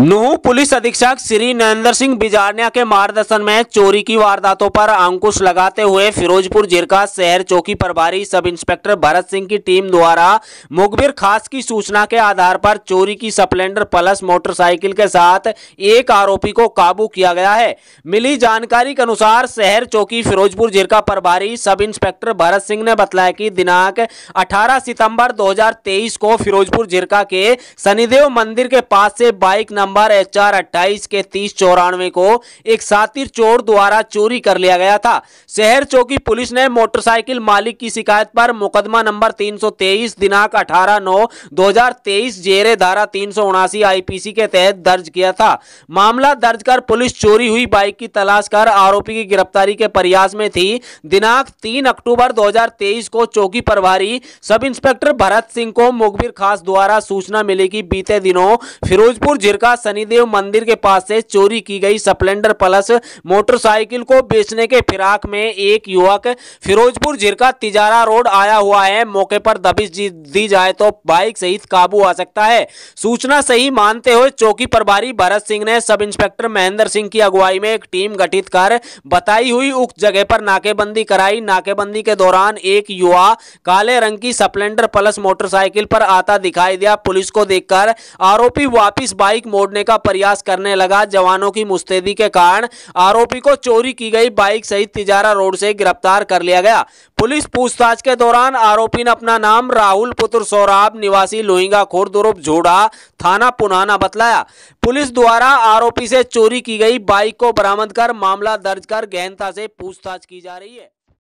नूह police अधीक्षक श्री नरेंद्र सिंह बिजारनिया के मार्गदर्शन में चोरी की वारदातों पर अंकुश लगाते हुए फिरोजपुर जिरका शहर चौकी प्रभारी सब इंस्पेक्टर भरत सिंह की टीम द्वारा मुखबिर खास की सूचना के आधार पर चोरी की स्प्लेंडर प्लस मोटरसाइकिल के साथ एक आरोपी को काबू किया गया है मिली जानकारी के अनुसार शहर चौकी फिरोजपुर जिरका प्रभारी सब इंस्पेक्टर भरत सिंह ने बताया कि दिनांक अठारह सितम्बर दो को फिरोजपुर जिरका के शनिदेव मंदिर के पास से बाइक नंबर एच आर अट्ठाईस के तीस चौरानवे को एक सातिर चोर द्वारा चोरी कर लिया गया था शहर चौकी पुलिस ने मोटरसाइकिल मालिक की शिकायत पर मुकदमा नंबर तीन सौ तेईस दिनांक अठारह नौ दो हजार तेईस जेरे धारा तीन सौ उनासी आईपीसी के तहत दर्ज किया था मामला दर्ज कर पुलिस चोरी हुई बाइक की तलाश कर आरोपी की गिरफ्तारी के प्रयास में थी दिनांक तीन अक्टूबर तेईस को चौकी प्रभारी सब इंस्पेक्टर भरत सिंह को मुखबिर खास द्वारा सूचना मिली कि बीते दिनों फिरोजपुर जिरका का शनिदेव मंदिर के पास से चोरी की गई स्प्लेंडर प्लस मोटरसाइकिल को बेचने के फिराक में एक युवक फिरोजपुर झिरका तिजारा रोड आया हुआ है मौके पर दबिश दी जाए तो बाइक सहित काबू आ सकता है सूचना सही मानते हुए चौकी प्रभारी भरत सिंह ने सब इंस्पेक्टर महेंद्र सिंह की अगुवाई में एक टीम गठित कर बताई हुई उक्त जगह पर नाकेबंदी कराई नाकेबंदी के दौरान एक युवा काले रंग की स्प्लेंडर प्लस मोटरसाइकिल पर आता दिखाई दिया पुलिस को देखकर आरोपी वापिस बाइक मोड़ने का प्रयास करने लगा जवानों की मुस्तैदी के कारण आरोपी को चोरी की गई बाइक सहित तिजारा रोड से गिरफ्तार कर लिया गया पुलिस पूछताछ के दौरान आरोपी ने अपना नाम राहुल पुत्र सौराब निवासी लोहिंगा खोरदुरुप झोड़ा थाना पुनाना बतलाया पुलिस द्वारा आरोपी से चोरी की गई बाइक को बरामद कर मामला दर्ज कर गहनता से पूछताछ की जा रही है